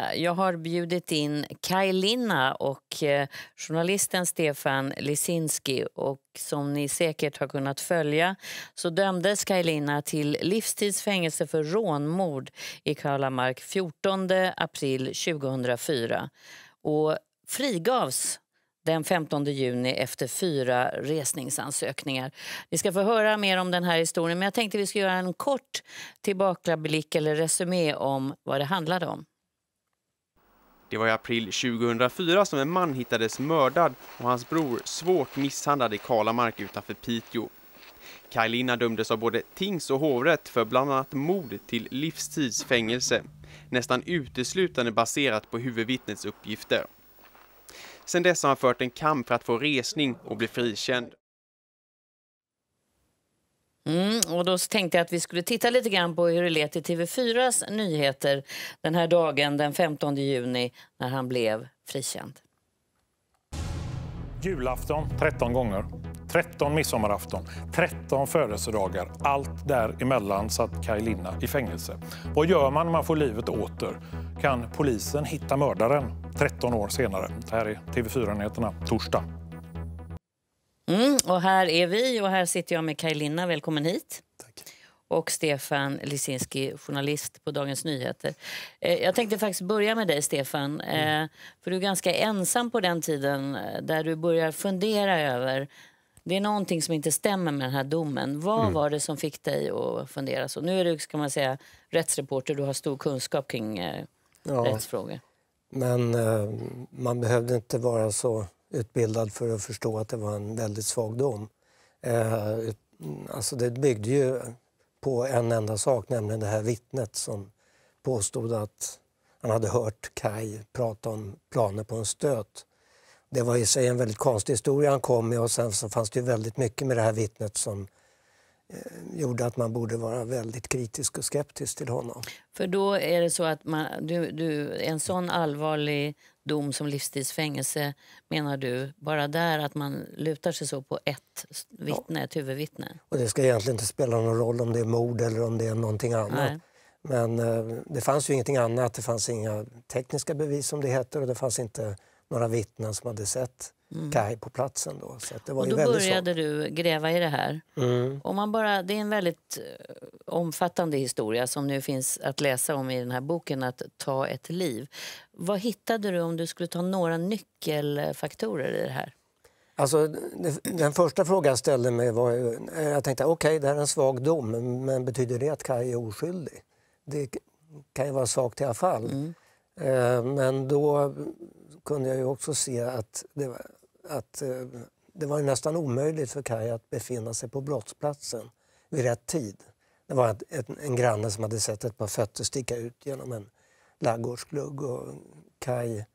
Eh, jag har bjudit in Kaj Linna och eh, journalisten Stefan Lisinski. Och som ni säkert har kunnat följa så dömdes Kaj Linna till livstidsfängelse för rånmord i Karlamark 14 april 2004 och frigavs den 15 juni efter fyra resningsansökningar. Vi ska få höra mer om den här historien men jag tänkte vi skulle göra en kort tillbakablick eller resumé om vad det handlade om. Det var i april 2004 som en man hittades mördad och hans bror svårt misshandlad i Kalamark utanför Piteå. Kajlina dömdes av både tings och hovrätt för bland annat mord till livstidsfängelse, nästan uteslutande baserat på huvudvittnets uppgifter. Sedan dess har han fört en kamp för att få resning och bli frikänd. Mm, och då tänkte jag att vi skulle titta lite grann på hur det lät i TV4s nyheter den här dagen, den 15 juni, när han blev frikänd. Julafton 13 gånger, 13 midsommarafton, 13 födelsedagar. Allt däremellan satt Kaj Linna i fängelse. Vad gör man när man får livet åter? Kan polisen hitta mördaren 13 år senare? Det här är TV4-nyheterna, torsdag. Mm, och här är vi och här sitter jag med Kaj Linna. Välkommen hit. Tack. Och Stefan Lisinski, journalist på Dagens Nyheter. Eh, jag tänkte faktiskt börja med dig, Stefan. Eh, mm. för du är ganska ensam på den tiden eh, där du börjar fundera över det är någonting som inte stämmer med den här domen. Vad mm. var det som fick dig att fundera så? Nu är du ska man säga, rättsreporter, du har stor kunskap kring eh, ja. rättsfrågor. Men eh, man behövde inte vara så utbildad för att förstå att det var en väldigt svag dom. Eh, alltså det byggde ju på en enda sak, nämligen det här vittnet som påstod att han hade hört Kai prata om planer på en stöt. Det var i sig en väldigt konstig historia han kom med och sen så fanns det ju väldigt mycket med det här vittnet som Eh, gjorde att man borde vara väldigt kritisk och skeptisk till honom. För då är det så att man, du, du, en sån allvarlig dom som livstidsfängelse menar du, bara där att man lutar sig så på ett vittne, ja. ett huvudvittne? Och det ska egentligen inte spela någon roll om det är mord eller om det är någonting annat. Nej. Men eh, det fanns ju ingenting annat, det fanns inga tekniska bevis som det heter och det fanns inte några vittnen som hade sett mm. kaj på platsen. Då, så det var och då började du gräva i det här. Mm. Och man bara, det är en väldigt eh, omfattande historia som nu finns att läsa om i den här boken, att ta ett liv. Vad hittade du om du skulle ta några nyckelfaktorer i det här? Alltså, den första frågan jag ställde mig var... Eh, jag tänkte okej, okay, det här är en svag dom, men betyder det att Kaj är oskyldig? Det kan ju vara svagt i alla fall. Mm. Eh, men då kunde jag ju också se att det att eh, det var nästan omöjligt för Kaj att befinna sig på brottsplatsen vid rätt tid. Det var en, granne som hade sett ett par fötter sticka ut genom en laggårdsglugg och Kaj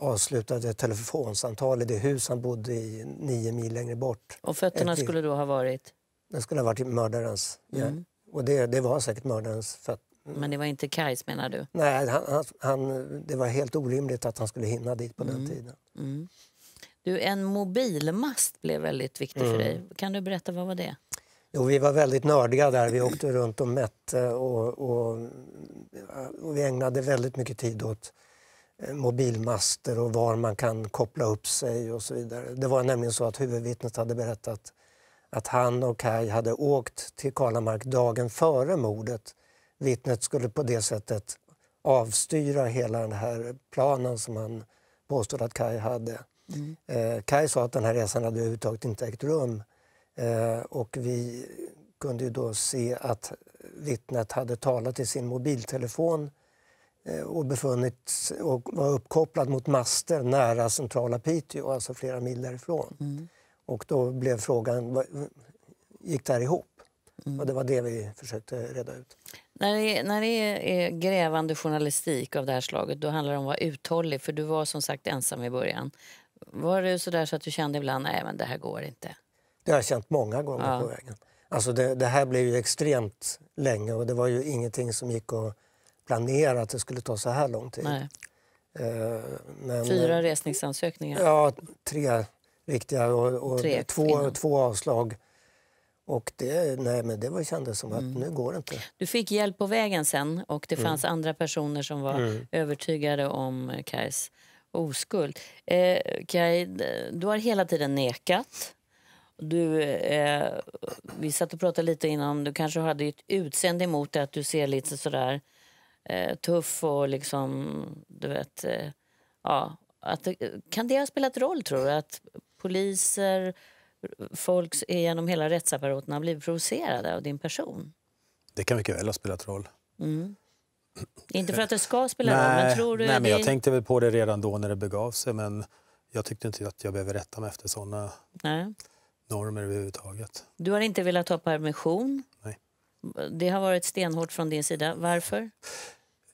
avslutade ett telefonsamtal i det hus han bodde i nio mil längre bort. Och fötterna ett, skulle då ha varit? Det skulle ha varit mördarens. Mm. Ja. Och det, det var säkert mördarens fötter. Men det var inte Kajs menar du? Nej, han, han, det var helt orimligt att han skulle hinna dit på mm. den tiden. Mm. Du, en mobilmast blev väldigt viktig mm. för dig. Kan du berätta vad var det? Jo, vi var väldigt nördiga där. Vi åkte runt och mätte och, och, och vi ägnade väldigt mycket tid åt eh, mobilmaster och var man kan koppla upp sig och så vidare. Det var nämligen så att huvudvittnet hade berättat att han och Kaj hade åkt till Kalamark dagen före mordet. Vittnet skulle på det sättet avstyra hela den här planen som han påstod att Kaj hade. Mm. Eh, Kai sa att den här resan hade överhuvudtaget inte ägt rum eh, och vi kunde ju då se att vittnet hade talat i sin mobiltelefon eh, och befunnit och var uppkopplad mot master nära centrala Piteå, alltså flera mil därifrån. Mm. Och då blev frågan, vad, gick det här ihop? Mm. Och det var det vi försökte reda ut. När det, är, när det är grävande journalistik av det här slaget, då handlar det om att vara uthållig. För du var som sagt ensam i början. Var du sådär så att du kände ibland, nej men det här går inte? Det har jag känt många gånger ja. på vägen. Alltså det, det, här blev ju extremt länge och det var ju ingenting som gick att planera att det skulle ta så här lång tid. Nej. Eh, men, Fyra resningsansökningar? Ja, tre riktiga och, och tre två, två, avslag. Och det, nej, men det kändes som att mm. nu går det inte. Du fick hjälp på vägen sen och det mm. fanns mm. andra personer som var mm. övertygade om eh, Kajs oskuld. Eh, Kai, du har hela tiden nekat. Du, eh, vi satt och pratade lite innan. Du kanske hade ett utseende emot dig, att du ser lite sådär eh, tuff och liksom, du vet... Eh, ja, att, kan det ha spelat roll, tror du? Att poliser, folk eh, genom hela rättsapparaten har blivit provocerade av din person? Det kan mycket väl ha spelat roll. Mm. Inte för att det ska spela roll, men tror du... Nej, men jag tänkte väl på det redan då när det begav sig, men jag tyckte inte att jag behöver rätta mig efter sådana normer överhuvudtaget. Du har inte velat ha permission. Nej. Det har varit stenhårt från din sida. Varför?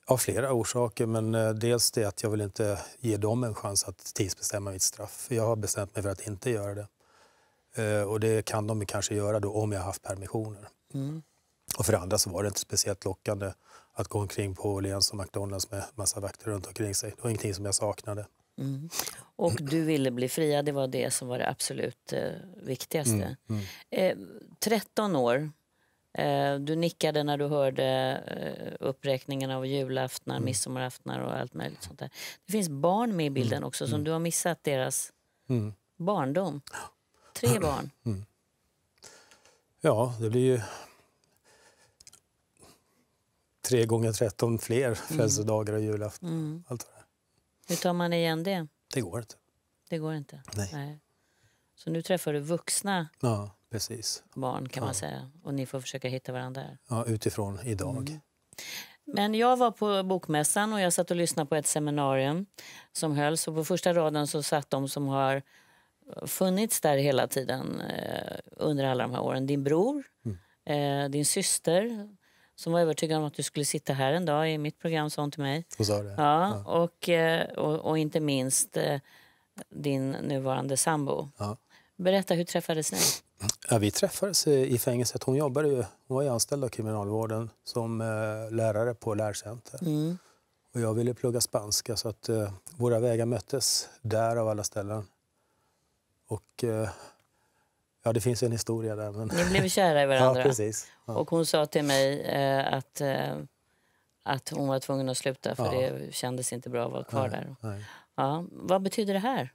Av flera orsaker, men eh, dels det att jag vill inte ge dem en chans att tidsbestämma mitt straff. Jag har bestämt mig för att inte göra det. Eh, och det kan de kanske göra då om jag har haft permissioner. Mm. Och för andra så var det inte speciellt lockande att gå omkring på Åhléns och McDonalds med massa vakter runt omkring sig. Det var ingenting som jag saknade. Mm. Och du ville bli fria, det var det som var det absolut eh, viktigaste. Mm. Mm. Eh, 13 år, eh, du nickade när du hörde eh, uppräkningen av julaftnar, mm. midsommaraftnar och allt möjligt sånt där. Det finns barn med i mm, bilden också som mm. du har missat deras mm. barndom. Tre barn. Ja, det blir ju 3 gånger 13 fler mm. födelsedagar och julafton. Mm. Allt det Hur tar man igen det? Det går inte. Det går inte? Nej. Nej. Så nu träffar du vuxna ja, precis. barn kan ja. man säga och ni får försöka hitta varandra Ja, utifrån idag. Mm. Men jag var på bokmässan och jag satt och lyssnade på ett seminarium som hölls och på första raden så satt de som har funnits där hela tiden eh, under alla de här åren. Din bror, mm. eh, din syster som var övertygad om att du skulle sitta här en dag i mitt program sa hon till mig. Hon sa det? Ja, Och, eh, och, och inte minst eh, din nuvarande sambo. Ja. Berätta, hur träffades ni? Ja, vi träffades i fängelset. Hon, jobbade ju, hon var ju anställd av kriminalvården som eh, lärare på lärcenter. Mm. Och jag ville plugga spanska, så att våra vägar möttes där av alla ställen. Och Ja, det finns en historia där. Men... Ni blev kära i varandra. ja, precis. Ja. Och hon sa till mig eh, att, eh, att hon var tvungen att sluta för ja. det kändes inte bra att vara kvar nej, där. Nej. Ja. Vad betyder det här?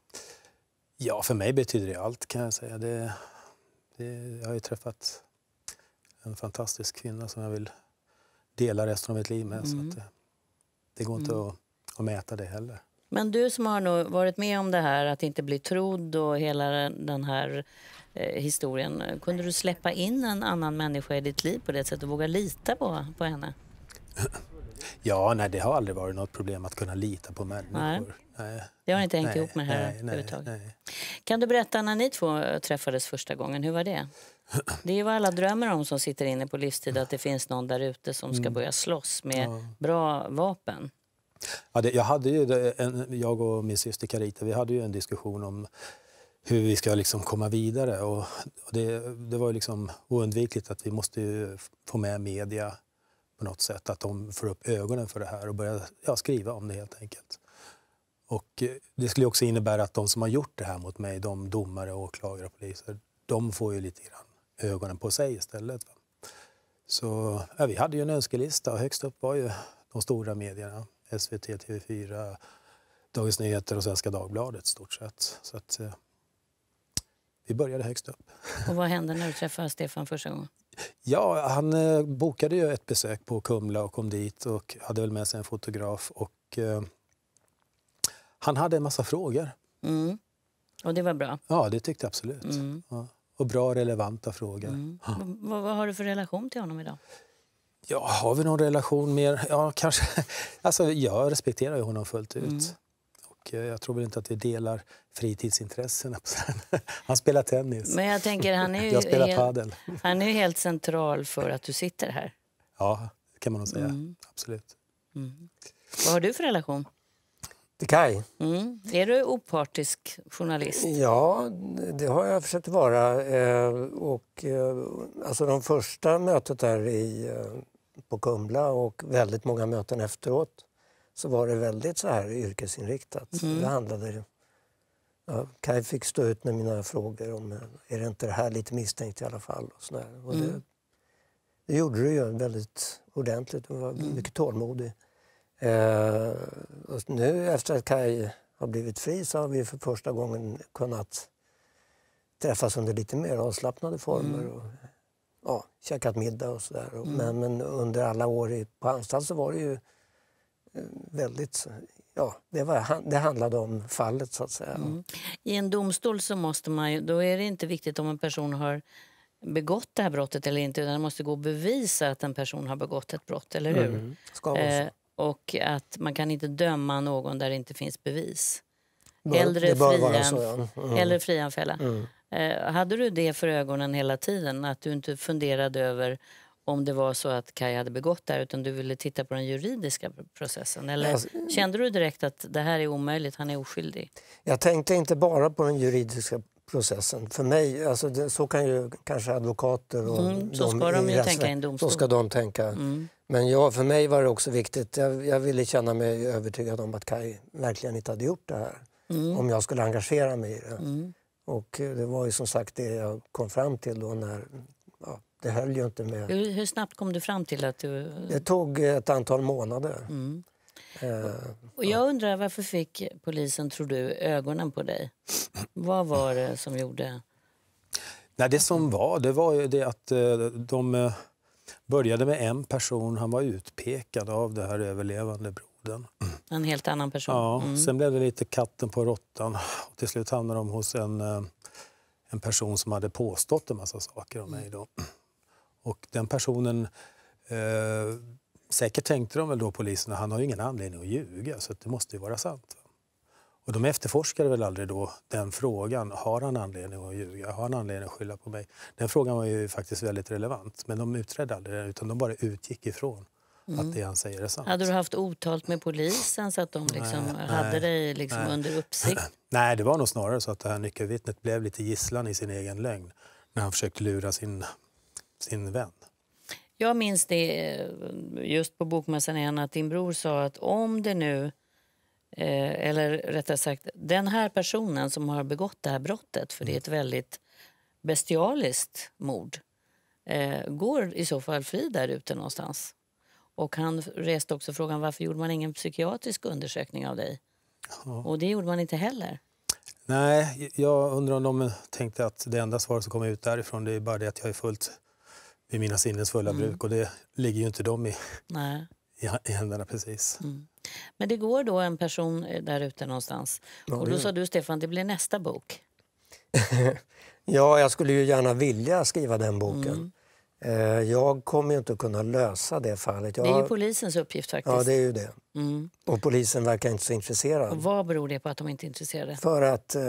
Ja, för mig betyder det allt kan jag säga. Det, det, jag har träffat en fantastisk kvinna som jag vill dela resten av mitt liv med. Mm. Så det, det går inte mm. att, att mäta det heller. Men du som har varit med om det här, att inte bli trodd och hela den här eh, historien. Kunde du släppa in en annan människa i ditt liv på det sättet och våga lita på, på henne? Ja, nej, det har aldrig varit något problem att kunna lita på människor. nej. Det har inte hängt nej, ihop med det här nej, överhuvudtaget. Nej. Kan du berätta när ni två träffades första gången, hur var det? Det är ju vad alla drömmer om som sitter inne på livstid, att det finns någon där ute som ska mm. börja slåss med bra vapen. Ja, det, jag, hade ju en, jag och min syster Carita vi hade ju en diskussion om hur vi ska liksom komma vidare. Och det, det var liksom oundvikligt att vi måste få med media på något sätt. Att de får upp ögonen för det här och börjar ja, skriva om det helt enkelt. Och eh, det skulle också innebära att de som har gjort det här mot mig, de domare, åklagare och poliser, de får ju lite grann ögonen på sig istället. Så ja, vi hade ju en önskelista och högst upp var ju de stora medierna. SVT, TV4, Dagens Nyheter och Svenska Dagbladet stort sett. Så att, eh, vi började högst upp. Och vad hände när du träffade Stefan första gången? Ja, han eh, bokade ju ett besök på Kumla och kom dit och hade väl med sig en fotograf. Och, eh, han hade en massa frågor. Mm. Och det var bra? Ja, det tyckte jag absolut. Mm. Ja. Och bra relevanta frågor. Mm. Ja. Vad, har du för relation till honom idag? Ja, har vi någon relation mer? Ja, kanske. Alltså, jag respekterar ju honom fullt ut. Mm. Och eh, jag tror väl inte att vi delar fritidsintressen. Han spelar tennis. Men jag tänker, han är ju jag spelar padel. Han är ju helt central för att du sitter här. Ja, det kan man nog säga. Mm. Absolut. Mm. Vad har du för relation? Till Kaj. Mm. Är du opartisk journalist? Ja, det har jag försökt vara. Eh, och, eh, alltså, de första mötet där i på Kumla och väldigt många möten efteråt så var det väldigt så här yrkesinriktat. Mm. Det handlade, ja, Kaj fick stå ut med mina frågor om är det inte det här lite misstänkt i alla fall. Och så och mm. det, det, gjorde du ju väldigt ordentligt. Du var mm. mycket tålmodig. Eh, och nu efter att Kaj har blivit fri så har vi för första gången kunnat träffas under lite mer avslappnade former. Mm. Och ja, käkat middag och sådär. Mm. Men, men, under alla år på anstalt så var det ju eh, väldigt... Ja, det, var, det handlade om fallet så att säga. Mm. I en domstol så måste man ju, då är det inte viktigt om en person har begått det här brottet eller inte utan det måste gå att bevisa att en person har begått ett brott, eller hur? Mm. Eh, och att man kan inte döma någon där det inte finns bevis. Bör, hellre, fria, så, ja. mm. hellre fria än fälla. Mm. Eh, hade du det för ögonen hela tiden? Att du inte funderade över om det var så att Kaj hade begått det här utan du ville titta på den juridiska processen? Eller alltså, mm. kände du direkt att det här är omöjligt, han är oskyldig? Jag tänkte inte bara på den juridiska processen. För mig, alltså det, så kan ju kanske advokater och mm, så ska de ju tänka i en domstol. Så ska de tänka. Mm. Men ja, för mig var det också viktigt. Jag, jag ville känna mig övertygad om att Kaj verkligen inte hade gjort det här. Mm. Om jag skulle engagera mig i det. Mm. Och eh, det var ju som sagt det jag kom fram till då när ja, det höll ju inte med. Hur, hur, snabbt kom du fram till att du... Det tog eh, ett antal månader. Mm. Eh, och jag ja. undrar varför fick polisen, tror du, ögonen på dig? Vad var det som gjorde... Nej, det som var, det var ju det att eh, de började med en person. Han var utpekad av det här överlevande perioden. En helt annan person. Ja, mm. Sen blev det lite katten på råttan. Och till slut hamnade de hos en, eh, en person som hade påstått en massa saker om mig. Då. Och den personen... Eh, säkert tänkte de väl då poliserna han har ingen anledning att ljuga, så det måste ju vara sant. Och de efterforskade väl aldrig då den frågan, har han anledning att ljuga, har han anledning att skylla på mig? Den frågan var ju faktiskt väldigt relevant, men de utredde aldrig den utan de bara utgick ifrån mm. att det han säger är sant. Hade du haft otalt med polisen så att de liksom nej, hade nej, dig liksom nej. under uppsikt? Nej, det var nog snarare så att det här nyckelvittnet blev lite gisslan i sin egen lögn när han försökte lura sin, sin vän. Jag minns det eh, just på Bokmässan igen att din bror sa att om det nu Eh, eller rättare sagt, den här personen som har begått det här brottet, för det är ett mm. väldigt bestialiskt mord, eh, går i så fall fri där ute någonstans? Och han reste också frågan varför gjorde man ingen psykiatrisk undersökning av dig? Ja. Och det gjorde man inte heller. Nej, jag undrar om de tänkte att det enda svar som kom ut därifrån det är bara det att jag är fullt vid mina sinnens fulla mm. bruk och det ligger ju inte dem i, Nej. i, i händerna precis. Mm. Men det går då en person eh, där ute någonstans ja, och då sa du Stefan, det blir nästa bok. ja, jag skulle ju gärna vilja skriva den boken. Mm. Eh, jag kommer ju inte att kunna lösa det fallet. Jag... det är ju polisens uppgift faktiskt. Ja, det är ju det. Mm. Och polisen verkar inte så intresserad. Och vad beror det på att de inte är intresserade? För att eh,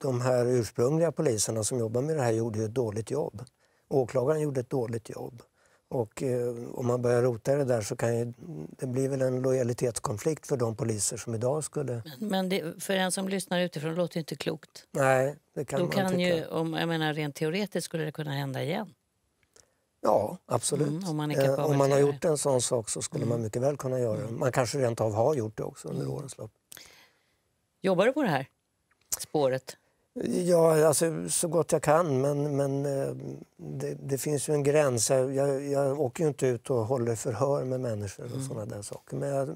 de här ursprungliga poliserna som jobbar med det här gjorde ett dåligt jobb. Åklagaren gjorde ett dåligt jobb. Och eh, om man börjar rota det där så kan ju, det blir väl en lojalitetskonflikt för de poliser som idag skulle... Men, men det, för en som lyssnar utifrån låter ju inte klokt. Nej, det kan Då man kan tycka. Ju, om, jag menar, rent teoretiskt skulle det kunna hända igen. Ja, absolut. Mm, om, man eh, om man, har gjort en sån sak så skulle mm. man mycket väl kunna göra det. Mm. Man kanske rent av har gjort det också under mm. årens lopp. Jobbar du på det här spåret? Ja, alltså, så gott jag kan, men, men eh, det, det finns ju en gräns. Jag, jag åker ju inte ut och håller förhör med människor och mm. sådana där saker. Men jag,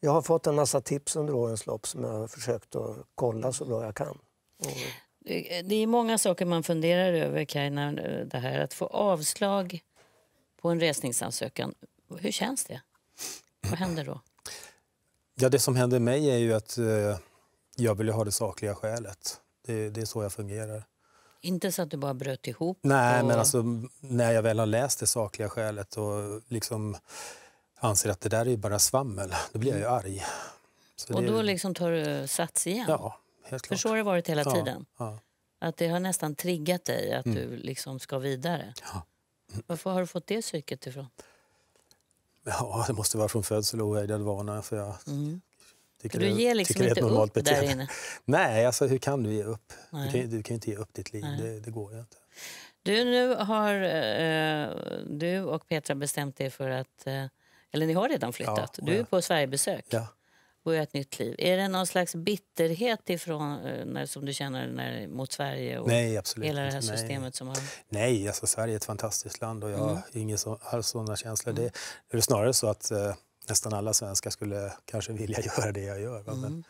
jag har fått en massa tips under årens lopp som jag har försökt att kolla så bra jag kan. Och Eh, det är många saker man funderar över, Kaina, eh, det här att få avslag på en resningsansökan. Hur känns det? Vad händer då? Ja, det som händer mig är ju att eh, jag vill ha det sakliga skälet. Det, det, är så jag fungerar. Inte så att du bara bröt ihop? Nej, och... men alltså, när jag väl har läst det sakliga skälet och liksom anser att det där är bara svammel, då blir jag ju mm. arg. Så och då liksom tar du sats igen? Ja, Helt För så har det varit hela ja, tiden. Ja. Att det har nästan triggat dig att mm. du liksom ska vidare. Ja. Mm. Varför har du fått det psyket ifrån? Ja, det måste vara från födsel och ohejdad vana. För jag mm. tycker för du ger liksom inte upp beteende. där inne? Nej, alltså hur kan du ge upp? Du kan, du kan inte ge upp ditt liv, det, det, går inte. Du, nu har eh, eh, du och Petra bestämt er för att... Eh, eller ni har redan flyttat, ja, du är på Sverigebesök. Ja börja ett nytt liv. Är det någon slags bitterhet ifrån, eh, när, som du känner när, mot Sverige och Nej, absolut. hela det här systemet? Nej. Som har... Nej, alltså, Sverige är ett fantastiskt land och jag mm. har inga så, sådana känslor. Mm. Det, det är snarare så att eh, nästan alla svenskar skulle kanske vilja göra det jag gör. Mm.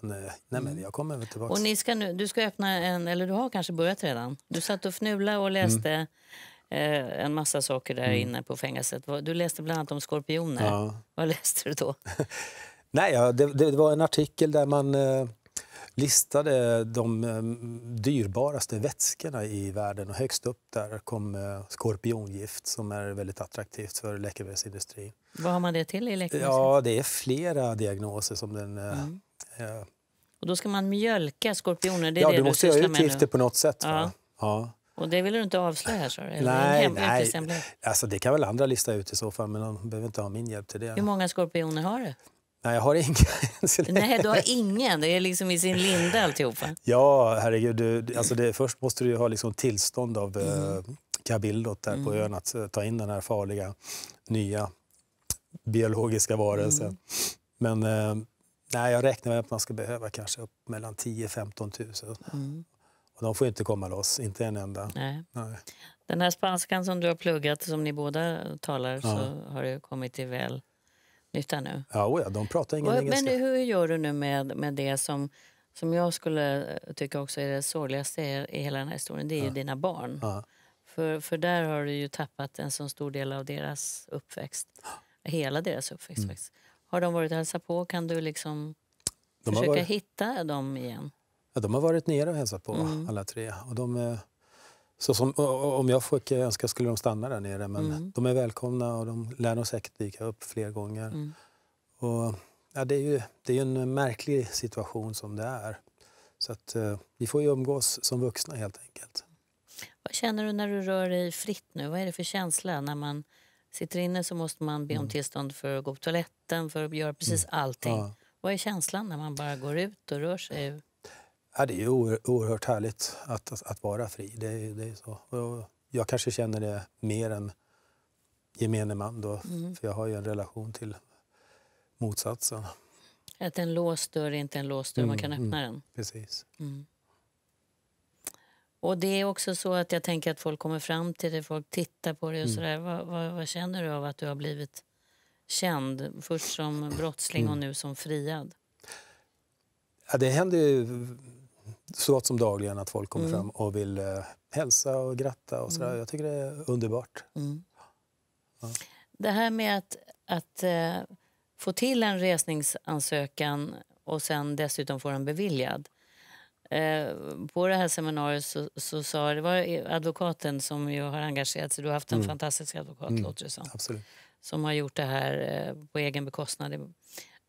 Men, eh, nej, men mm. jag kommer väl tillbaka. Och ni ska nu, du ska öppna en, eller du har kanske börjat redan. Du satt och fnulade och mm. läste Eh, en massa saker där mm. inne på fängelset. Du läste bland annat om skorpioner. Ja. Vad läste du då? Nej, ja, det, det, var en artikel där man eh, listade de eh, dyrbaraste vätskorna i världen och högst upp där kom eh, skorpiongift som är väldigt attraktivt för läkemedelsindustrin. Vad har man det till i läkemedelsindustrin? Ja, det är flera diagnoser som den eh, mm. Eh, och då ska man mjölka skorpioner? Det är ja, det du måste ha utgifter på något sätt. Ja. ja. Och det vill du inte avslöja här, sa Nej, nej. Alltså, det kan väl andra lista ut i så fall, men de behöver inte ha min hjälp till det. Hur många skorpioner har du? Nej, jag har ingen. Nej, du har ingen. Det är liksom i sin linda alltihopa. Ja, herregud. Du, alltså det, först måste du ha liksom tillstånd av mm. eh, Kabildot där mm. på ön att eh, ta in den här farliga nya biologiska varelsen. Mm. Men eh, nej, jag räknar med att man ska behöva kanske upp mellan 10 15 000. Mm. Och de får inte komma loss, inte en enda. Nej. nej. Den här spanskan som du har pluggat, som ni båda talar, ja. så har du kommit till väl nytta nu. Ja, oja, oh de pratar ingen engelska. Men hur gör du nu med, med det som, som jag skulle eh, tycka också är det sorgligaste i hela den här historien? Det är ja. ju dina barn. Ja. För, för där har du ju tappat en så stor del av deras uppväxt. Hela deras uppväxt mm. faktiskt. Har de varit och hälsat på? Kan du liksom försöka varit... hitta dem igen? Ja, de har varit nere och hälsat på mm. alla tre. Och de, eh, så som, om jag fick önska skulle de stanna där nere men mm. de är välkomna och de lär nog säkert dyka upp fler gånger. Mm. Och, ja, det är ju det är en märklig situation som det är. Så att, eh, vi får ju umgås som vuxna helt enkelt. Vad känner du när du rör dig fritt nu? Vad är det för känsla när man sitter inne så måste man be om mm. tillstånd för att gå på toaletten, för att göra precis mm. allting. Ja. Vad är känslan när man bara går ut och rör sig? Ja, det är oerhört härligt att, att, att vara fri. Det, det, är så. Och jag kanske känner det mer än gemene man då, mm. för jag har ju en relation till motsatsen. Att en låst dörr är inte en låst dörr, mm, man kan mm, mm. öppna mm, den. Precis. Mm. Och det är också så att jag tänker att folk kommer fram till dig, folk tittar på dig. och sådär. Vad, vad, vad känner du av att du har blivit känd? Först som brottsling och nu som friad. Ja, det händer ju så gott som dagligen att folk kommer mm. fram och vill eh, hälsa och gratta. Och sådär. Mm. Jag tycker det är underbart. Mm. Ja. Det här med att, att eh, få till en resningsansökan och sen dessutom få den beviljad. Eh, på det här seminariet så, så sa det var advokaten som ju har engagerat sig. Du har haft en mm. fantastisk advokat, mm. låter det som. Absolut. Som har gjort det här eh, på egen bekostnad.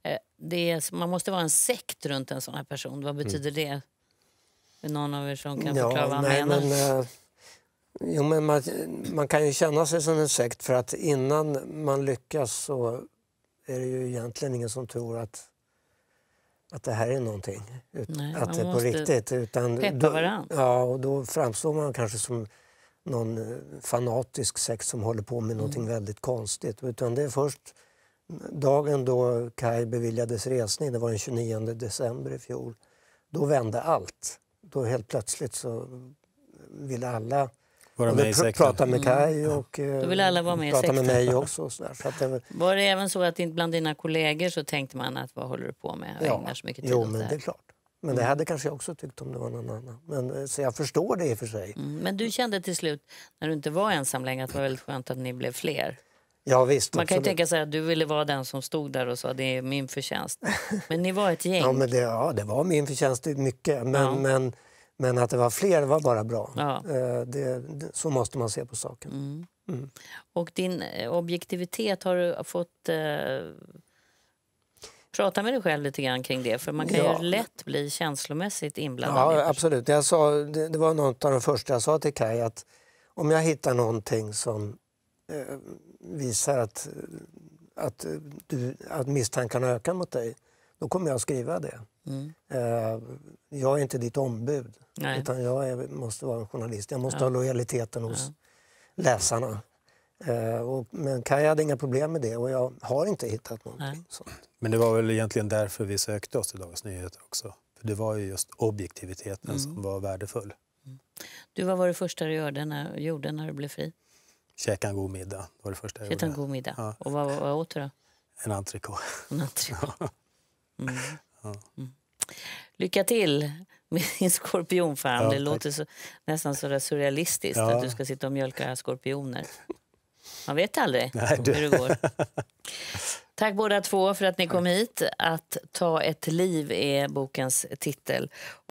Eh, det är, man måste vara en sekt runt en sån här person. Vad mm. betyder mm. det? Är någon av er som kan förklara vad han nej, menar? Men, eh, jo, men man, man, kan ju känna sig som en sekt för att innan man lyckas så är det ju egentligen ingen som tror att, att det här är någonting. Ut, nej, att det är på riktigt. Utan peppa Ja, och då framstår man kanske som någon eh, fanatisk sekt som håller på med någonting mm. väldigt konstigt. Utan det är först dagen då Kai beviljades resning, det var den 29 december i fjol, då vände allt då helt plötsligt så ville alla vara med pr sekten. prata med Kaj mm. och eh, då vill alla vara med prata med mig också. Och så där. Så att det var... var det även så att bland dina kollegor så tänkte man att vad håller du på med? Jag ja. ägnar så mycket tid jo, men det, det är klart. Men det mm. hade kanske jag också tyckt om det var någon annan. Men, eh, så jag förstår det i och för sig. Mm. Men du kände till slut, när du inte var ensam längre, att det var väldigt skönt att ni blev fler? Ja, visst, Man kan ju tänka sig att du ville vara den som stod där och sa det är min förtjänst. Men ni var ett gäng. ja, men det, ja, det var min förtjänst mycket. Men, ja. men, men att det var fler var bara bra. Ja. Eh, det, så måste man se på saken. Mm. Mm. Och din eh, objektivitet, har du fått eh, prata med dig själv lite grann kring det? För man kan ja. ju lätt bli känslomässigt inblandad. Ja, absolut. Jag sa, det, det var något av det första jag sa till Kaj att om jag hittar någonting som Eh, visar att, att, eh, du, att misstankarna ökar mot dig, då kommer jag att skriva det. Mm. Eh, jag är inte ditt ombud, Nej. utan jag är, måste vara en journalist. Jag måste ja. ha lojaliteten hos ja. läsarna. Och, men Kaj hade inga problem med det och jag har inte hittat någonting Nej. sånt. Men det var väl egentligen därför vi sökte oss till Dagens Nyheter också. För det var ju just objektiviteten mm. som var värdefull. Mm. Du, vad var det första du gjorde när, gjorde när du blev fri? käka en god middag. Det var det första jag Käka en god middag. Ja. Och vad, vad åt du då? En entrecote. En entrecote. Mm. Mm. Lycka till med din skorpionfarm. Ja, det låter så, nästan så surrealistiskt ja. att du ska sitta och mjölka skorpioner. Man vet aldrig Nej, du. hur det går. Tack båda två för att ni kom hit. Att ta ett liv är bokens titel.